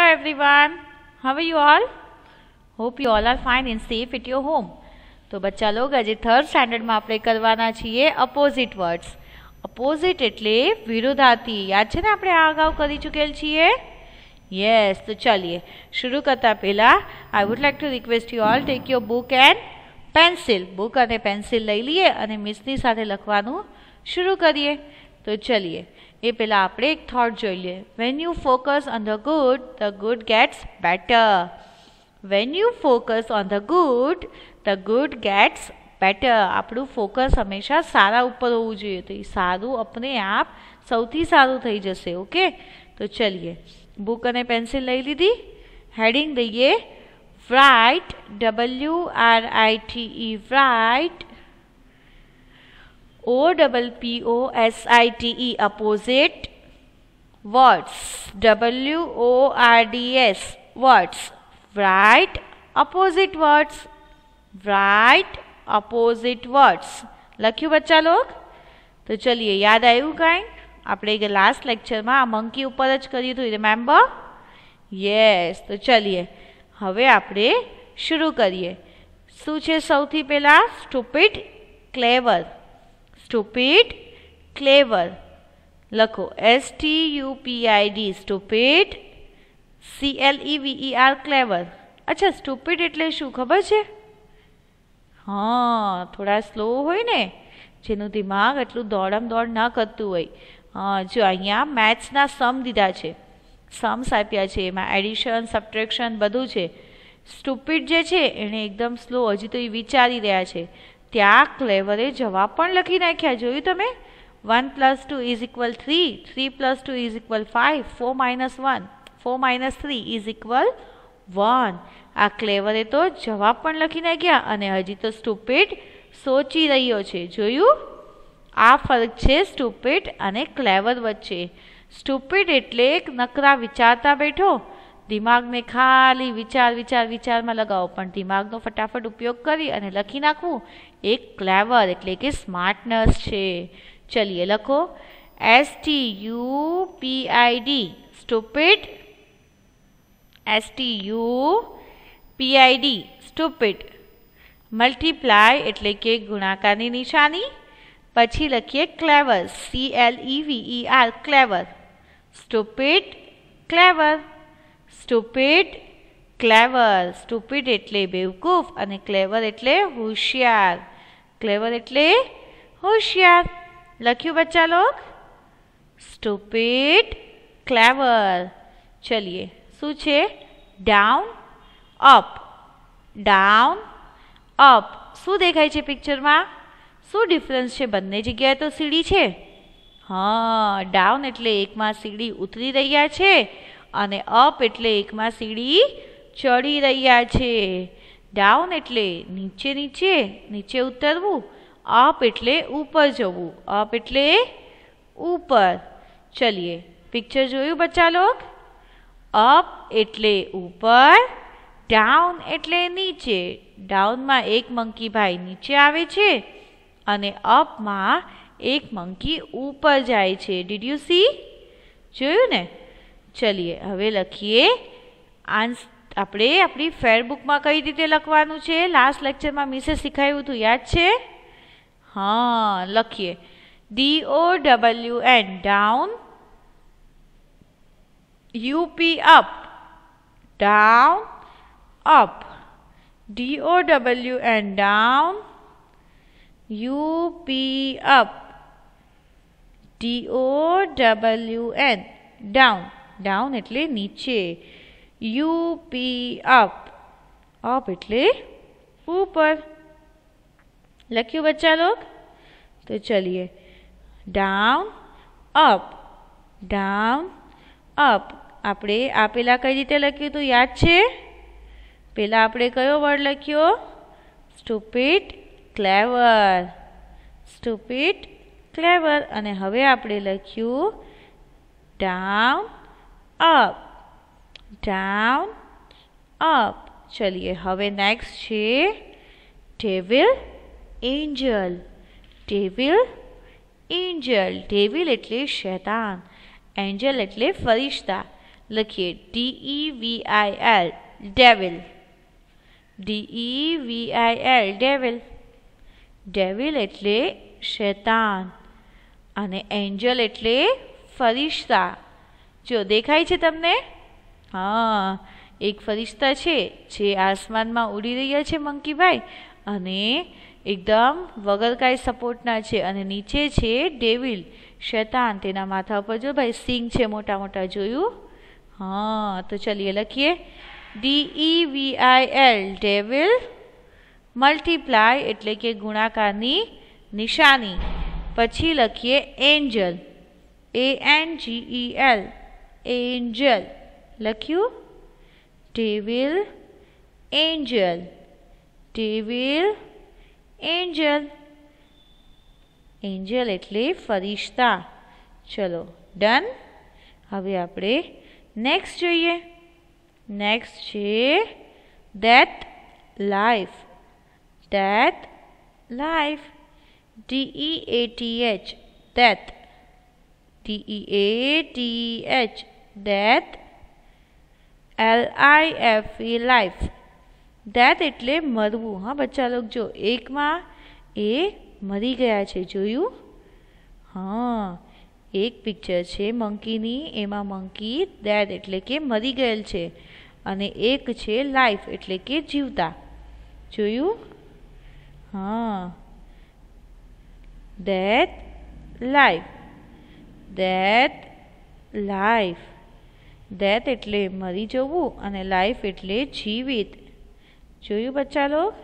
hello everyone how are you all hope you are fine in safe it at home તો બચ્ચા log આજે third સ્ટાન્ડર્ડમાં આપણે કરવાના છીએ અપોઝિટ વર્ડ્સ અપોઝિટ એટલે વિરોધાતી યાદ છે ને આપણે આ અગાઉ કરી ચૂકેલ છીએ યસ તો ચાલીએ શરૂ કરતાં પહેલાં I would like to request you all take your book and pencil book અને પેન્સિલ લઈ લઈએ અને મિસની સાથે લખવાનું શરૂ કરીએ તો ચલીએ એ પહેલાં આપણે એક થોટ જોઈ લઈએ when you focus on the good the good gets better when you focus on the good the good gets better આપણું ફોકસ હંમેશા સારા ઉપર હોવું જોઈએ તો એ સારું આપણે આપ સૌથી સારું થઈ જશે ઓકે તો ચલીએ બુક અને પેન્સિલ લઈ લીધી હેડિંગ દઈએ write W R I T E write O double P O S I T E opposite words W O R D S words write opposite words write opposite words લખ્યું બચ્ચા લોક તો ચલીએ યાદ આવ્યું કાંઈ આપણે કે લાસ્ટ લેક્ચરમાં આ મંકી ઉપર જ કર્યું હતું રિમેમ્બર યસ તો ચલીએ હવે આપણે શરૂ કરીએ શું છે સૌથી પહેલાં સ્ટુપિડ ક્લેવર સ્ટુપિડ ક્લેવર લખો S T U P I D stupid C L E V E R clever અચ્છા સ્ટુપિડ એટલે શું ખબર છે હા થોડા સ્લો હોય ને જેનું દિમાગ એટલું દોડમ દોડ ના કરતું હોય હા જો અહીંયા મેથ્સના સમ દીધા છે સમ્સ આપ્યા છે એમાં એડિશન સબટ્રેક્શન બધું છે સ્ટુપિડ જે છે એણે એકદમ સ્લો હજી તો એ વિચારી રહ્યા છે ત્યાં ક્લેવરે જવાબ પણ લખી નાખ્યા જોયું તમે one plus two is equal three three plus two is equal five four minus one four minus three is equal one આ ક્લેવરે તો જવાબ પણ લખી નાખ્યા અને હજી તો સ્ટુપિડ સોચી રહ્યો છે જોયું આ ફરક છે સ્ટુપિડ અને ક્લેવર વચ્ચે સ્ટુપિડ એટલે એક નકરા વિચારતા બેઠો દિમાગને ખાલી વિચાર વિચાર વિચારમાં લગાવો પણ દિમાગનો ફટાફટ ઉપયોગ કરી અને લખી નાખવું એ ક્લેવર એટલે કે સ્માર્ટનેસ છે ચલીએ લખો S T U P I D stupid S T U P I D stupid multiply એટલે કે ગુણાકારની નિશાની પછી લખીએ clever C L E V R clever stupid clever stupid clever stupid એટલે બેવકૂફ અને ક્લેવર એટલે હોશિયાર ક્લેવર એટલે હોશિયાર લખ્યું બચ્ચા લોક સ્ટુપિડ ક્લેવર ચલીએ શું છે ડાઉન અપ ડાઉન અપ શું દેખાય છે પિક્ચરમાં શું ડિફરન્સ છે બંને જગ્યાએ તો સીડી છે હા ડાઉન એટલે એકમાં સીડી ઉતરી રહ્યા છે અને અપ એટલે એકમાં સીડી ચડી રહ્યા છે ડાઉન એટલે નીચે નીચે નીચે ઉતરવું અપ એટલે ઉપર જવું અપ એટલે ઉપર ચલીએ પિક્ચર જોયું બચ્ચા લોક અપ એટલે ઉપર ડાઉન એટલે નીચે ડાઉનમાં એક મંકી ભાઈ નીચે આવે છે અને અપમાં એક મંકી ઉપર જાય છે ડીડ યુ સી જોયું ને ચલીએ હવે લખીએ આન્સ આપણે આપણી ફેરબુકમાં કઈ રીતે લખવાનું છે લાસ્ટ લેક્ચરમાં મિસે શીખાયું હતું યાદ છે હા લખીએ D O W N down U P up down up D O W N down U P up D O W N down down એટલે નીચે યુ પી અપ અપ એટલે ઉપર લખ્યું બચ્ચા લોક તો ચલીએ ડાઉન અપ ડાઉન અપ આપણે આ પહેલાં કઈ રીતે લખ્યું હતું યાદ છે પહેલાં આપણે કયો વર્ડ લખ્યો સ્ટુપિટ ક્લેવર સ્ટુપિટ ક્લેવર અને હવે આપણે લખ્યું ડાઉન અપ ડાઉન અપ ચલીએ હવે નેક્સ્ટ છે devil angel devil angel devil એટલે શૈતાન એન્જલ એટલે ફરિશ્તા લખીએ D E V I L devil D E V I L devil devil એટલે શૈતાન અને એન્જલ એટલે ફરિશ્તા જો દેખાય છે તમને હા એક ફરિશ્તા છે જે આસમાનમાં ઉડી રહ્યા છે મંકીભાઈ અને એકદમ વગર કાંઈ સપોર્ટના છે અને નીચે છે ડેવિલ શેતાન તેના માથા ઉપર જો ભાઈ સિંગ છે મોટા મોટા જોયું હા તો ચાલીએ લખીએ D E V I L devil multiply એટલે કે ગુણાકારની નિશાની પછી લખીએ angel A N G E L angel लख्यू devil angel devil angel angel एट्ले फरिश्ता चलो डन हमें आप नेक्स्ट जीए नेक्स्ट है death life death life D E A T H death D E A T H death L I F E life death એટલે મરવું હા બચ્ચા લોક જો એકમાં એ મરી ગયા છે જોયું હા એક પિક્ચર છે મંકીની એમાં મંકી ડેડ એટલે કે મરી ગયેલ છે અને એક છે લાઈફ એટલે કે જીવતા જોયું હા death life death life death એટલે મરી જવું અને લાઈફ એટલે જીવિત જોયું બચ્ચા લોક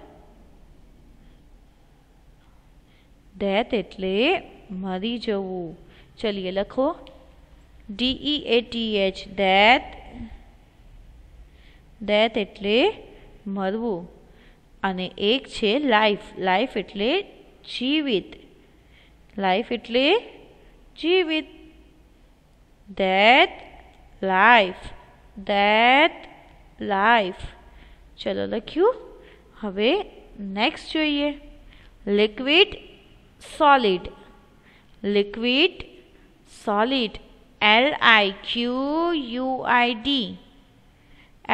ડેથ એટલે મરી જવું ચલીએ લખો D E A T H death death એટલે મરવું અને એક છે લાઈફ લાઈફ એટલે જીવિત લાઈફ એટલે જીવિત ડેથ લાઈફ ધેટ લાઈફ ચલો લખ્યું હવે નેક્સ્ટ જોઈએ liquid solid liquid solid L I Q U I D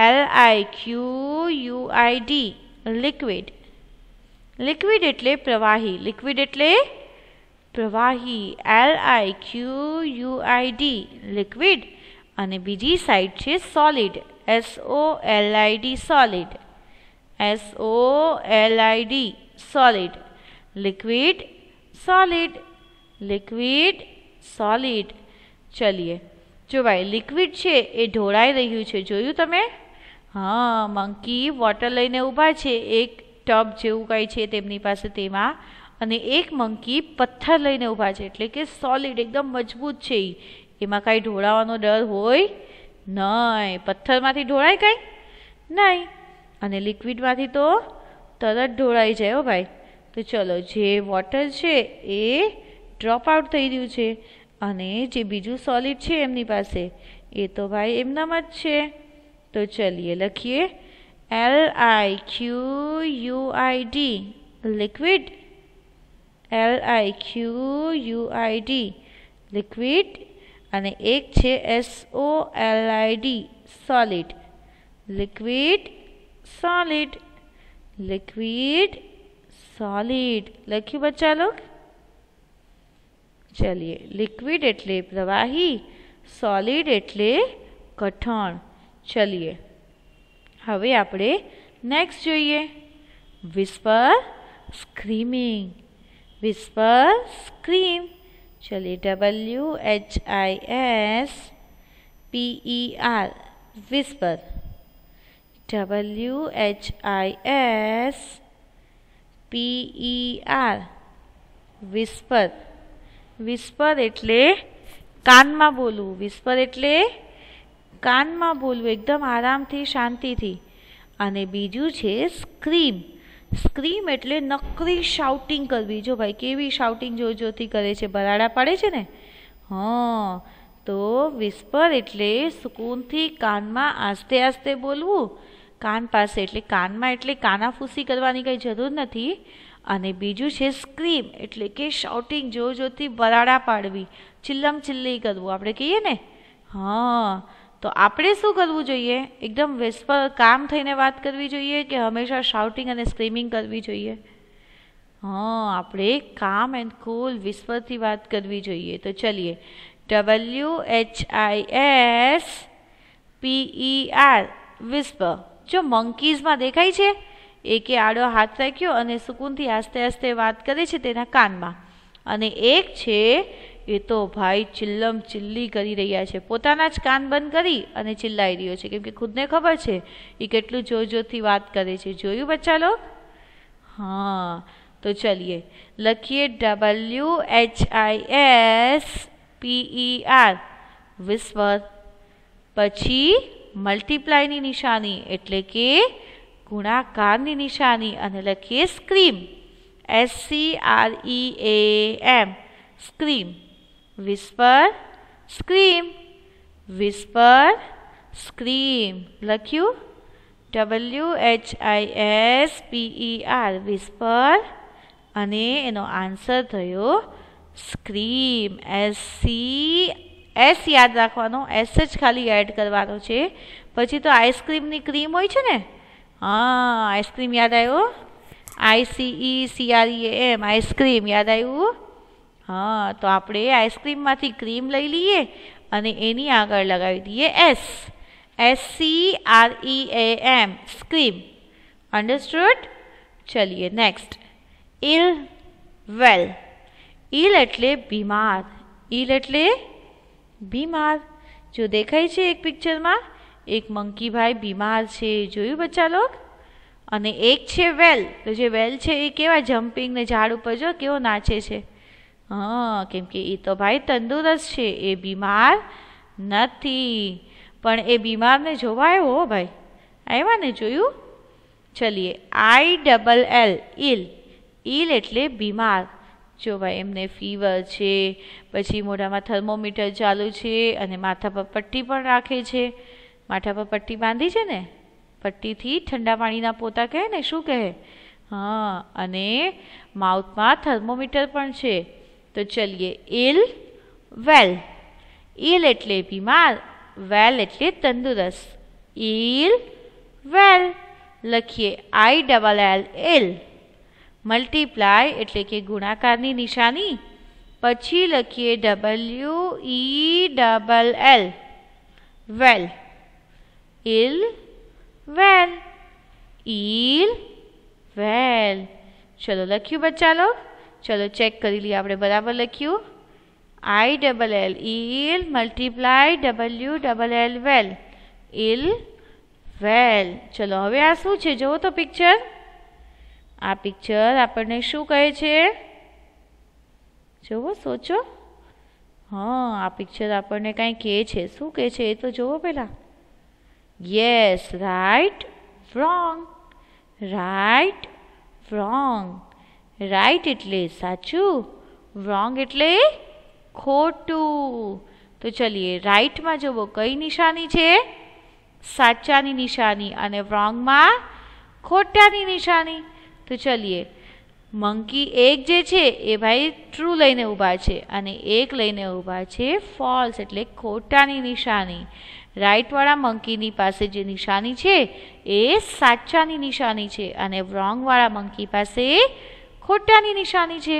L I Q U I D liquid liquid એટલે પ્રવાહી લિક્વિડ એટલે પ્રવાહી L I Q U I D liquid અને બીજી સાઈડ છે solid S O L I D solid S O L I D solid liquid solid liquid solid ચલીએ જો ભાઈ લિક્વિડ છે એ ઢોળાઈ રહ્યું છે જોયું તમે હા મંકી વોટર લઈને ઊભા છે એક ટબ જેવું કંઈ છે તેમની પાસે તેમાં અને એક મંકી પથ્થર લઈને ઊભા છે એટલે કે સોલિડ એકદમ મજબૂત છે એ એમાં કાંઈ ઢોળાવાનો ડર હોય નહીં પથ્થરમાંથી ઢોળાય કાંઈ નહીં અને લિક્વિડમાંથી તો તરત ઢોળાઈ જાય હો ભાઈ તો ચલો જે વોટર છે એ ડ્રોપ આઉટ થઈ રહ્યું છે અને જે બીજું સોલિડ છે એમની પાસે એ તો ભાઈ એમનામાં જ છે તો ચલીએ લખીએ L I Q U I D liquid L I Q U I D liquid અને એક છે S O L I D solid liquid solid liquid solid લખ્યું બચ્ચા લોગ ચલિए લિક્વિડ એટલે પ્રવાહી સોલિડ એટલે કઠણ ચલિએ હવે આપણે નેક્સ્ટ જોઈએ વિસ્પર સ્ક્રીમિંગ વિસ્પર સ્ક્રીમ चलिए W H I S P E R whisper W H I S P E R whisper whisper એટલે કાનમાં બોલવું વિસ્પર એટલે કાનમાં બોલવું એકદમ આરામથી શાંતિથી અને બીજું છે સ્ક્રીમ સ્ક્રીમ એટલે નકરી શાઉટિંગ કરવી જો ભાઈ કેવી શાઉટિંગ જોરજોરથી કરે છે બરાડા પાડે છે ને હં તો વિસ્પર એટલે સુકૂનથી કાનમાં આસ્તે આસ્તે બોલવું કાન પાસે એટલે કાનમાં એટલે કાનાફૂસી કરવાની કંઈ જરૂર નથી અને બીજું છે સ્ક્રીમ એટલે કે શાઉટિંગ જોરજોરથી બરાડા પાડવી ચિલ્લમ ચિલ્લી કરવું આપણે કહીએ ને હા તો આપણે શું કરવું જોઈએ એકદમ વિસ્પર કામ થઈને વાત કરવી જોઈએ કે હંમેશા શાઉટિંગ અને સ્ક્રીમિંગ કરવી જોઈએ હા આપણે કામ એન્ડ કુલ વિશ્વથી વાત કરવી જોઈએ તો ચલીએ W H I S P E R વિશ્વ જો મંકીઝમાં દેખાય છે એકે આડો હાથ રાખ્યો અને સુકૂનથી આસ્તે આસ્તે વાત કરે છે તેના કાનમાં અને એક છે એ તો ભાઈ ચિલ્લમ ચિલ્લી કરી રહ્યા છે પોતાના જ કાન બંધ કરી અને ચિલ્લાઈ રહ્યો છે કેમ કે ખુદને ખબર છે એ કેટલું જોર જોરથી વાત કરે છે જોયું બચ્ચા લોક હા તો ચલીએ લખીએ W H I S P E R વિશ્વ પછી મલ્ટીપ્લાયની નિશાની એટલે કે ગુણાકારની નિશાની અને લખીએ scream S C R E A M scream whisper scream whisper scream લખ્યું W H I S P E R whisper અને એનો આન્સર થયો સ્ક્રીમ એસ સી એસ યાદ રાખવાનો એસ જ ખાલી એડ કરવાનો છે પછી તો આઈસ્ક્રીમની ક્રીમ હોય છે ને હા આઈસ્ક્રીમ યાદ આવ્યો આઈસીઈ સીઆરઈ એમ આઈસ્ક્રીમ યાદ આવ્યું હા તો આપણે આઈસ્ક્રીમમાંથી ક્રીમ લઈ લઈએ અને એની આગળ લગાવી દઈએ S S C R E A M scream understood ચલીએ નેક્સ્ટ ઇલ વેલ ઇલ એટલે બીમાર ઇલ એટલે બીમાર જો દેખાય છે એક પિક્ચરમાં એક મંકીભાઈ બીમાર છે જોયું બચ્ચા લોક અને એક છે વેલ તો જે વેલ છે એ કેવા જમ્પિંગ ને ઝાડ ઉપર જો કેવો નાચે છે હા કેમ કે એ તો ભાઈ તંદુરસ્ત છે એ બીમાર નથી પણ એ બીમારને જોવા આવ્યો હો ભાઈ આવ્યા ને જોયું ચલીએ આઈ ડબલ એલ ઇલ ઇલ એટલે બીમાર જો ભાઈ એમને ફીવર છે પછી મોઢામાં થર્મોમીટર ચાલુ છે અને માથા પર પટ્ટી પણ રાખે છે માથા પર પટ્ટી બાંધી છે ને પટ્ટીથી ઠંડા પાણીના પોતા કહે ને શું કહે હા અને માઉથમાં થર્મોમીટર પણ છે तो चलिए इल वेल इल એટલે બીમાર વેલ એટલે તંદુરસ્ત ઇલ વેલ લખીએ i l l મલ્ટીપ્લાય એટલે કે ગુણાકારની નિશાની પછી લખીએ w e d l વેલ ઇલ વેલ ઇલ વેલ ચલો લખ્યુ બચાલો ચલો ચેક કરી લઈએ આપણે બરાબર લખ્યું I double L ill multiply W double L well ill well ચલો હવે આ શું છે જુઓ તો પિક્ચર આ પિક્ચર આપણને શું કહે છે જુઓ સોચો હા આ પિક્ચર આપણને કાંઈ કહે છે શું કહે છે એ તો જુઓ પહેલાં yes right wrong right wrong right એટલે સાચું રોંગ એટલે ખોટું તો ચલીએ રાઈટમાં જોવો કઈ નિશાની છે સાચાની નિશાની અને રોંગમાં ખોટાની નિશાની તો ચલીએ મંકી એક જે છે એ ભાઈ ટ્રુ લઈને ઊભા છે અને એક લઈને ઊભા છે ફોલ્સ એટલે ખોટાની નિશાની રાઈટવાળા મંકીની પાસે જે નિશાની છે એ સાચાની નિશાની છે અને રોંગવાળા મંકી પાસે ખોટાની નિશાની છે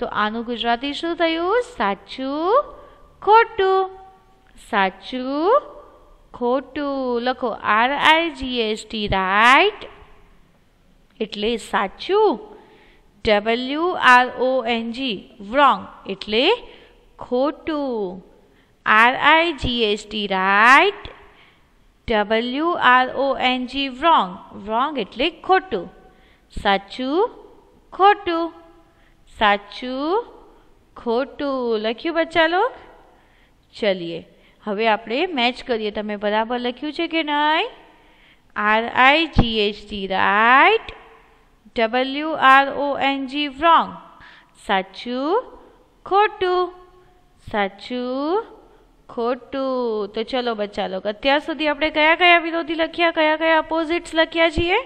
તો આનું ગુજરાતી શું થયું સાચું ખોટું સાચું ખોટું લખો R I G S T right એટલે સાચું W R O N G wrong એટલે ખોટું R I G S T right W R O N G wrong wrong એટલે ખોટું સાચું ખોટું સાચું ખોટું લખ્યું બચ્ચા લોક ચલીએ હવે આપણે મેચ કરીએ તમે બરાબર લખ્યું છે કે નહીં R I G H T right W R O N G wrong સાચું ખોટું સાચું ખોટું તો ચલો બચ્ચા લોકો અત્યાર સુધી આપણે કયા કયા વિરોધી લખ્યા કયા કયા અપોઝિટ્સ લખ્યા છીએ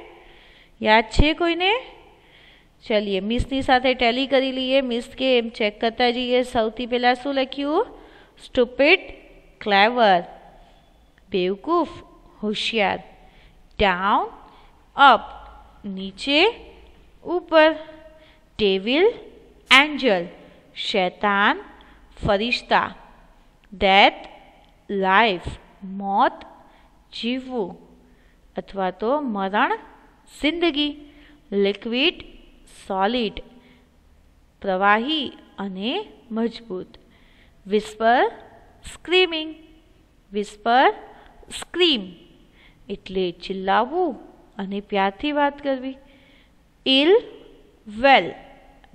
યાદ છે કોઈને चलिए मिसनी साथ टैली करी लीए मिस के एम चेक करता जाइए सौंती पेला शू लख्यू स्टूपिड क्लेवर बेवकूफ होशियार डाउन अप नीचे ऊपर टेविल एंजल शैतान फरिश्ता डेथ लाइफ मौत जीवू अथवा तो मरण जिंदगी लिक्विड સોલિડ પ્રવાહી અને મજબૂત વિસ્પર સ્ક્રીમિંગ વિસ્પર સ્ક્રીમ એટલે ચિલ્લાવવું અને પ્યારથી વાત કરવી ઇલ વેલ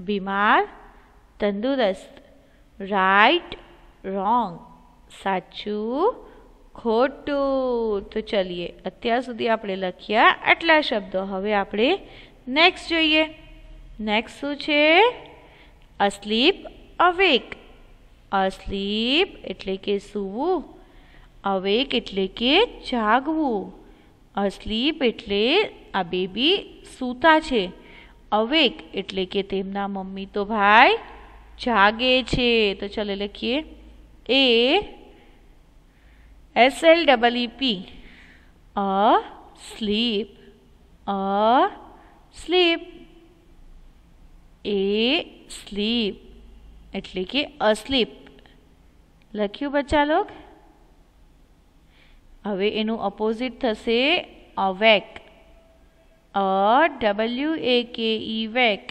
બીમાર તંદુરસ્ત રાઈટ રોંગ સાચું ખોટું તો ચલીએ અત્યાર સુધી આપણે લખ્યા આટલા શબ્દો હવે આપણે નેક્સ્ટ જોઈએ नेक्स्ट सू छे अस्लीप अवेक अस्लीप એટલે કે સુવું अवेક એટલે કે જાગવું अस्લીપ એટલે આ બેબી સૂતા છે अवेક એટલે કે તેમના મમ્મી તો ભાઈ जागे છે તો ચાલ લખીએ A s l e e p A sleep A sleep A sleep એટલે કે અસ્લીપ લખ્યું બચ્ચા લોક હવે એનું ઓપોઝિટ થશે અવેક અ ડબલ્યુ એ કે ઈ વેક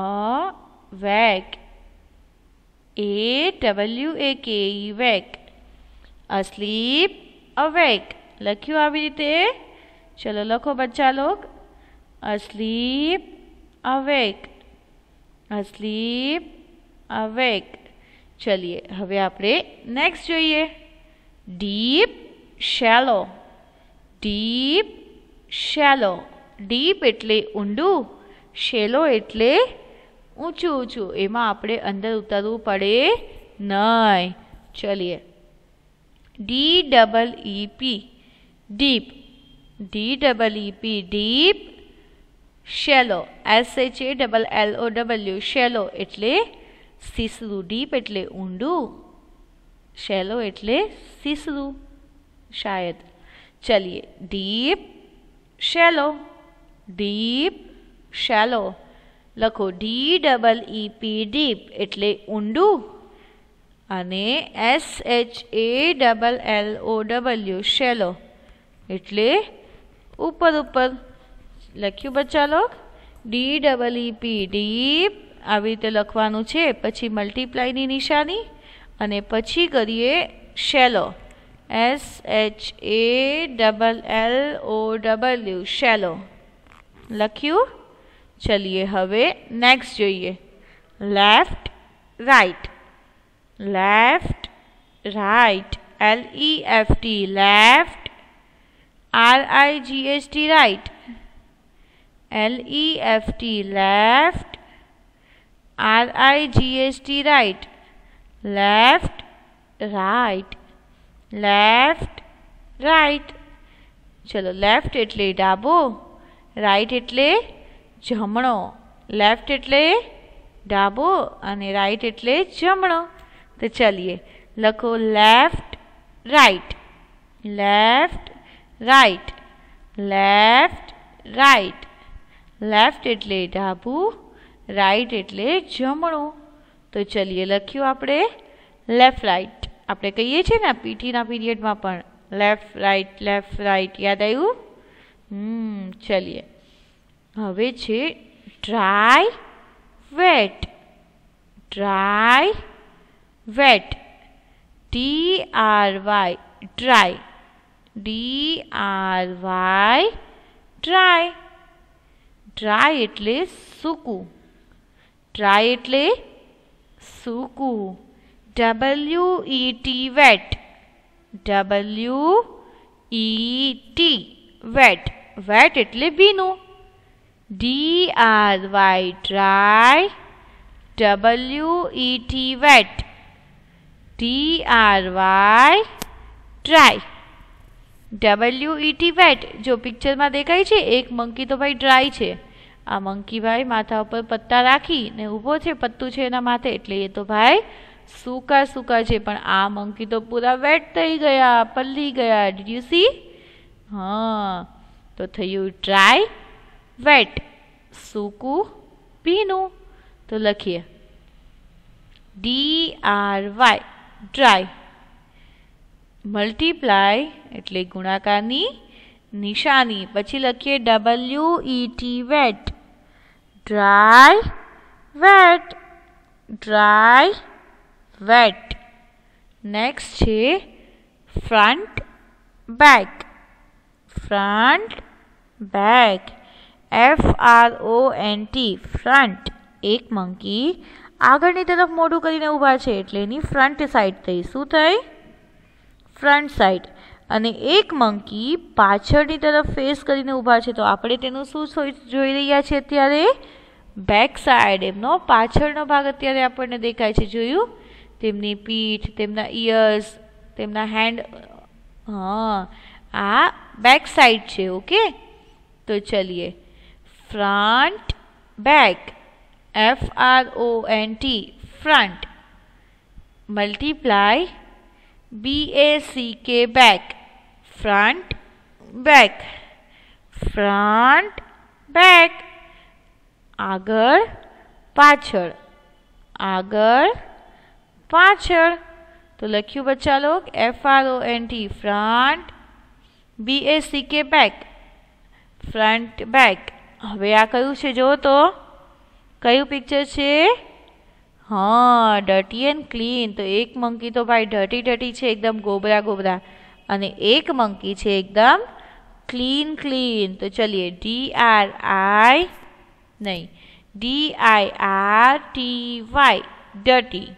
અ વેક એ ડબલ્યુ એ કે ઈ વેક અસ્લીપ અવેક લખ્યું આવી રીતે ચલો લખો બચ્ચા લોક asleep awake સ્લીપ અવેક ચલીએ હવે આપણે નેક્સ્ટ જોઈએ deep shallow deep shallow deep એટલે ઊંડું શેલો એટલે ઊંચું ઊંચું એમાં આપણે અંદર ઉતરવું પડે નહીં ચલીએ D double E P deep D double E P deep shallow S H A double L O W shallow एट्ले सीसलू डीप एट्ले ऊँडू शेलो एट्ले सीसरू शायद चलिए डीप शेलो डीप शेलो लखो D double E P deep एट्ले ऊँडू S H A double L O W shallow एट्ले ऊपर ऊपर લખ્યું બચ્ચા લોક D double E P deep આવી રીતે લખવાનું છે પછી મલ્ટીપ્લાયની નિશાની અને પછી કરીએ shallow S H A double L O W shallow લખ્યું ચલીએ હવે નેક્સ્ટ જોઈએ left right left right L E F T left R I G S T right L E F T left R I G H T right left right left right चलो left એટલે ડાબો right એટલે જમણો left એટલે ડાબો અને right એટલે જમણો તો ચાલીએ લખો left right left right left right left એટલે ડાબુ રાઇટ એટલે જમણો તો ચાલિયે લખ્યું આપણે લેફ્ટ રાઇટ આપણે કહીએ છીએ ને પીટીના પિરિયડમાં પણ લેફ્ટ રાઇટ લેફ્ટ રાઇટ યાદ આવ્યું મમ ચાલિયે હવે છે dry wet dry wet D R Y dry D R Y dry dry એટલે સૂકું ટ્રાય એટલે સૂકું W E T wet W E T wet wet એટલે ભીનું D R Y dry W E T wet D R Y dry W E T wet જો પિક્ચરમાં દેખાય છે એક મંકી તો ભાઈ ડ્રાય છે આ મંકીભાઈ માથા ઉપર પત્તા રાખીને ઊભો છે પત્તું છે એના માથે એટલે એ તો ભાઈ સૂકા સૂકા છે પણ આ મંકી તો પૂરા વેટ થઈ ગયા પલ્લી ગયા ડીડ યુ સી હા તો થયું ડ્રાય વેટ સૂકું ભીનું તો લખીએ D R Y dry multiply એટલે ગુણાકારની નિશાની પછી લખીએ W E T wet dry wet dry wet next है front back front back F R O N T front એક મંકી આગળની તરફ મોઢું કરીને ઊભા છે એટલે એની ફ્રન્ટ સાઈડ થઈ શું થઈ ફ્રન્ટ સાઈડ અને એક મંકી પાછળની તરફ ફેસ કરીને ઊભા છે તો આપણે તેનું શું જોઈ રહ્યા છીએ અત્યારે બેક સાઈડ એમનો પાછળનો ભાગ અત્યારે આપણને દેખાય છે જોયું તેમની પીઠ તેમના ઇયર્સ તેમના હેન્ડ હા આ બેક સાઈડ છે ઓકે તો ચલીએ front back F R O N T front multiply B A C K back front back front back अग्र पाछल अग्र पाछल तो લખ્યું બચ્ચા લોકો f r o n t front b a c k back front back હવે આ કયું છે જો તો કયું પિક્ચર છે હા ડર્ટી એન્ડ ક્લીન તો એક મંકી તો ભાઈ ડરટી ડટ્ટી છે એકદમ ગોબરા ગોબરા અને એક મંકી છે એકદમ ક્લીન ક્લીન તો ચલીએ ડી આર આઈ નહીં D I R T Y ડટી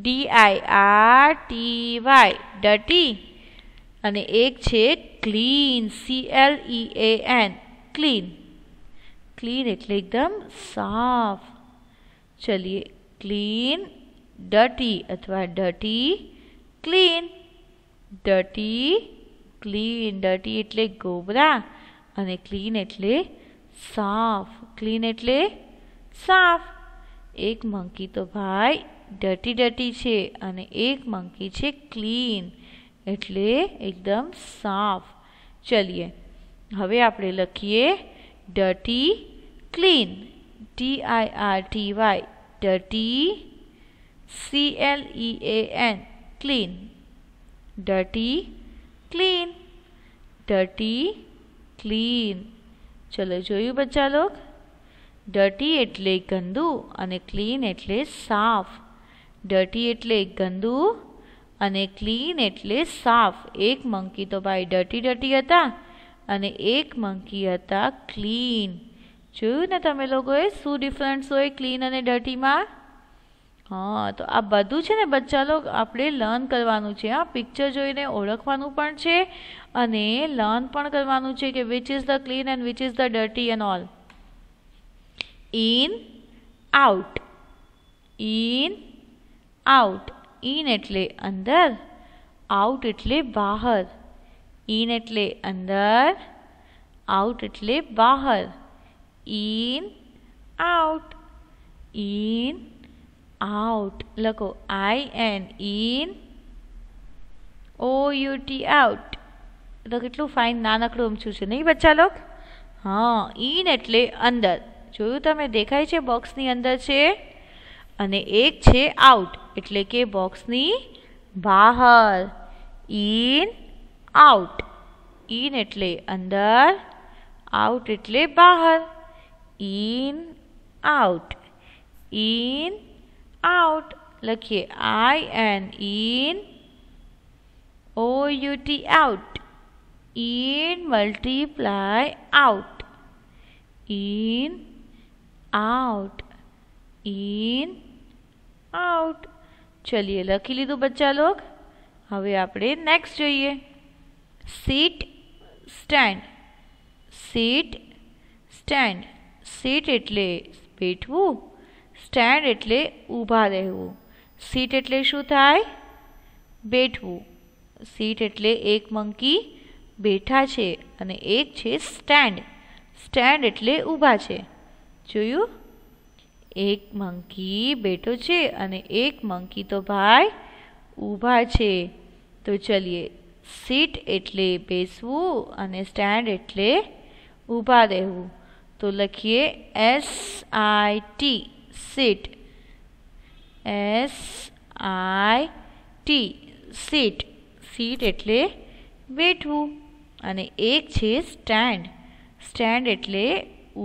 D I R T Y ડટી અને એક છે clean C L E A N clean clean એટલે એકદમ સાફ ચલીએ ક્લીન ડટી અથવા ડટી ક્લીન ડટી ક્લીન ડટી એટલે ગોબરા અને ક્લીન એટલે સાફ ક્લીન એટલે સાફ એક મંકી તો ભાઈ ડટી ડટી છે અને એક મંકી છે ક્લીન એટલે એકદમ સાફ ચલીએ હવે આપણે લખીએ ડટી clean T I R T Y ડટી C L E A N clean dirty clean dirty clean ચલો જોયું બચ્ચા લોક ડર્ટી એટલે ગંદુ અને ક્લીન એટલે સાફ ડર્ટી એટલે ગંદુ અને ક્લીન એટલે સાફ એક મંકી તો ભાઈ ડર્ટી ડર્ટી હતા અને એક મંકી હતા ક્લીન જોયું ને તમે લોકોએ શું ડિફરન્સ હોય ક્લીન અને ડર્ટીમાં હા તો આ બધું છે ને બચ્ચા લોક આપણે લર્ન કરવાનું છે આ પિક્ચર જોઈને ઓળખવાનું પણ છે અને લર્ન પણ કરવાનું છે કે which is the clean and which is the dirty and all in out in out in એટલે અંદર આઉટ એટલે બહાર ઇન એટલે અંદર આઉટ એટલે બહાર ઇન આઉટ ઇન આઉટ લખો I N in O U T out તો કેટલું ફાઇન નાનકડું અમછું છે નહીં બચ્ચા લોક હા ઇન એટલે અંદર જોયું તમે દેખાય છે બોક્સની અંદર છે અને એક છે આઉટ એટલે કે બોક્સની બહાર ઇન આઉટ ઇન એટલે અંદર આઉટ એટલે બહાર ઇન આઉટ ઇન आउट लखीए I N in O U T out in multiply out in out in out चलिए लखी लीधु बच्चा लोग हमें आप नेक्स्ट जो sit stand sit stand sit एट्ले बैठव સ્ટેન્ડ એટલે ઊભા રહેવું સીટ એટલે શું થાય બેઠવું સીટ એટલે એક મંકી બેઠા છે અને એક છે સ્ટેન્ડ સ્ટેન્ડ એટલે ઊભા છે જોયું એક મંકી બેઠો છે અને એક મંકી તો ભાઈ ઊભા છે તો ચલીએ સીટ એટલે બેસવું અને સ્ટેન્ડ એટલે ઊભા રહેવું તો લખીએ S I T sit S I T sit sit એટલે બેઠવું અને એક છે સ્ટેન્ડ સ્ટેન્ડ એટલે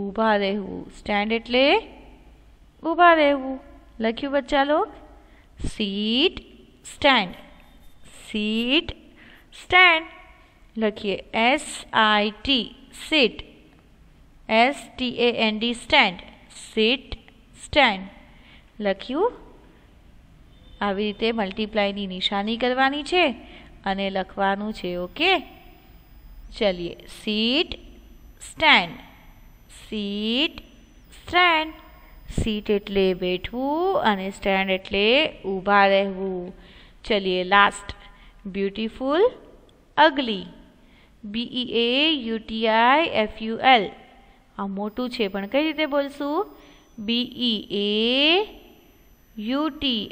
ઊભા રહેવું સ્ટેન્ડ એટલે ઊભા રહેવું લખ્યું બચ્ચા લોક સીટ સ્ટેન્ડ સીટ સ્ટેન્ડ લખીએ S I T sit S T A N D stand sit stand લખ્યું આવી રીતે મલ્ટીપ્લાયની નિશાની કરવાની છે અને લખવાનું છે ઓકે ચલીએ sit stand sit stand sit એટલે બેઠવું અને સ્ટેન્ડ એટલે ઊભા રહેવું ચલીએ last beautiful ugly B E A U T I F U L આ મોટું છે પણ કઈ રીતે બોલશું B E A U T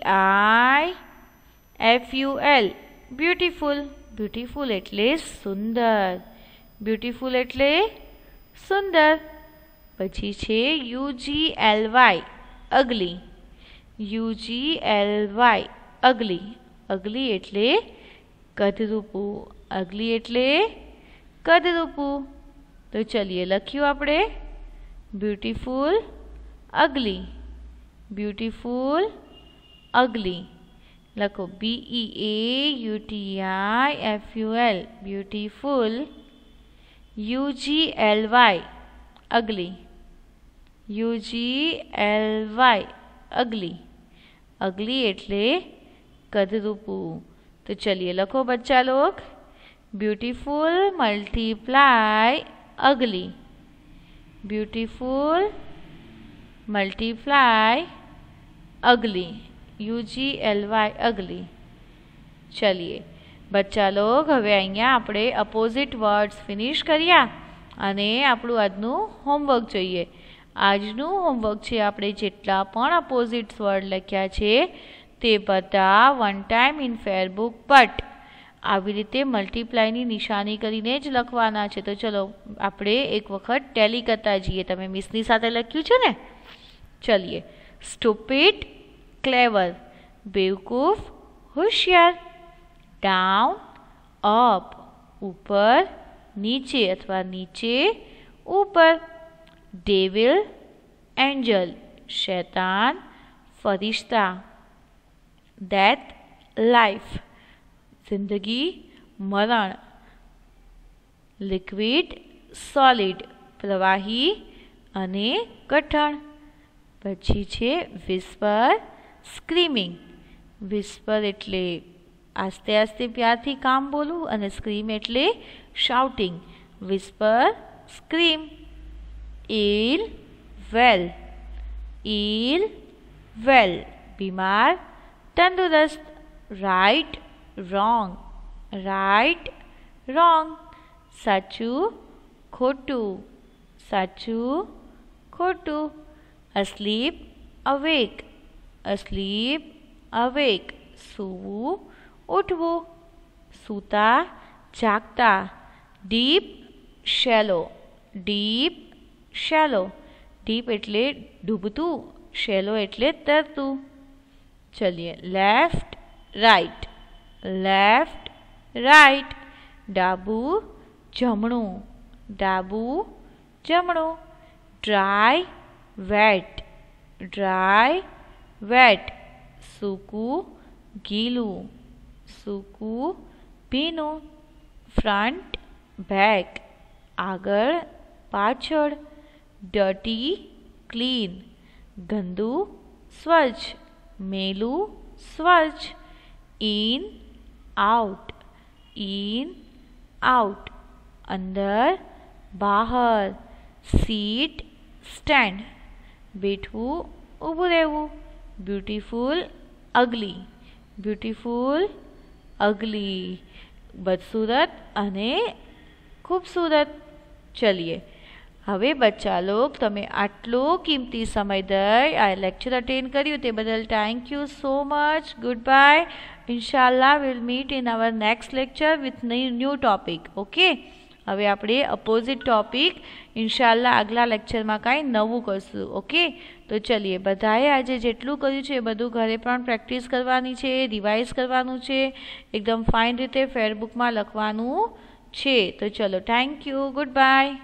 I F U L beautiful beautiful એટલે સુંદર ब्यूटीफुल એટલે સુંદર પછી છે U G L Y અગલી U G L Y અગલી અગલી એટલે કદરૂપું અગલી એટલે કદરૂપું તો ચાલિયે લખ્યું આપણે બ્યુટીફુલ अगली ब्यूटीफुल अगली लखो B E A U T I F U L beautiful U G L Y ugly U G L Y ugly ugly एटले कदरूपू तो चलिए लखो बच्चा लोग beautiful multiply ugly beautiful multiply ugly U G L Y ugly ચલીએ બચ્ચા લોક હવે અહીંયા આપણે અપોઝિટ વર્ડ્સ ફિનિશ કર્યા અને આપણું આજનું હોમવર્ક જોઈએ આજનું હોમવર્ક છે આપણે જેટલા પણ અપોઝિટ્સ વર્ડ લખ્યા છે તે બધા one time in fair book but આવી રીતે મલ્ટીપ્લાયની નિશાની કરીને જ લખવાના છે તો ચલો આપણે એક વખત ટેલી કરતા જઈએ તમે મિસની સાથે લખ્યું છે ને चलिए स्टूपिट क्लेवर बेवकूफ होशियार डाउन अप ऊपर नीचे अथवा नीचे ऊपर डेविल एंजल शैतान फरिश्ता डेथ लाइफ जिंदगी मरण लिक्विड सॉलिड प्रवाही અને बच्ची छे विस्पर स्क्रीमिंग विस्पर એટલે আস্তে আস্তে પ્યાથી કામ બોલું અને સ્ક્રીમ એટલે shouting વિस्पर scream ઇલ well ill well બીમાર turn to the right wrong right wrong સાચું ખોટું સાચું ખોટું asleep awake asleep awake suvu उठवो सूता जागता deep shallow deep shallow deep એટલે ડૂબતું શેલો એટલે તરતું ચલીએ લેફ્ટ રાઈટ લેફ્ટ રાઈટ ડાબું જમણું ડાબું જમણું dry wet dry wet suku gilu suku ભીનું ફ્રન્ટ બેક આગળ પાછળ ડટી ક્લીન ગંદુ સ્વચ્છ મેલું સ્વચ્છ ઇન આઉટ ઇન આઉટ અંદર બહાર સીટ સ્ટેન્ડ बैठू ऊबू रहू ब्यूटिफुल अगली ब्यूटिफुल अगली बदसूरत अने खूबसूरत चलिए हवे बच्चा लोग तमें आटलो कीमती समय दर आ लैक्चर अटेन करू ते बदल thank you so much good bye इंशाला will meet in our next lecture with new topic okay હવે આપણે અપોઝિટ ટોપિક ઇન્શાલ્લા આગલા લેક્ચરમાં કાંઈ નવું કરશું ઓકે તો ચલીએ બધાએ આજે જેટલું કર્યું છે એ બધું ઘરે પણ પ્રેક્ટિસ કરવાની છે રિવાઇઝ કરવાનું છે એકદમ ફાઇન રીતે ફેરબુકમાં લખવાનું છે તો ચલો થેન્ક યુ ગુડ બાય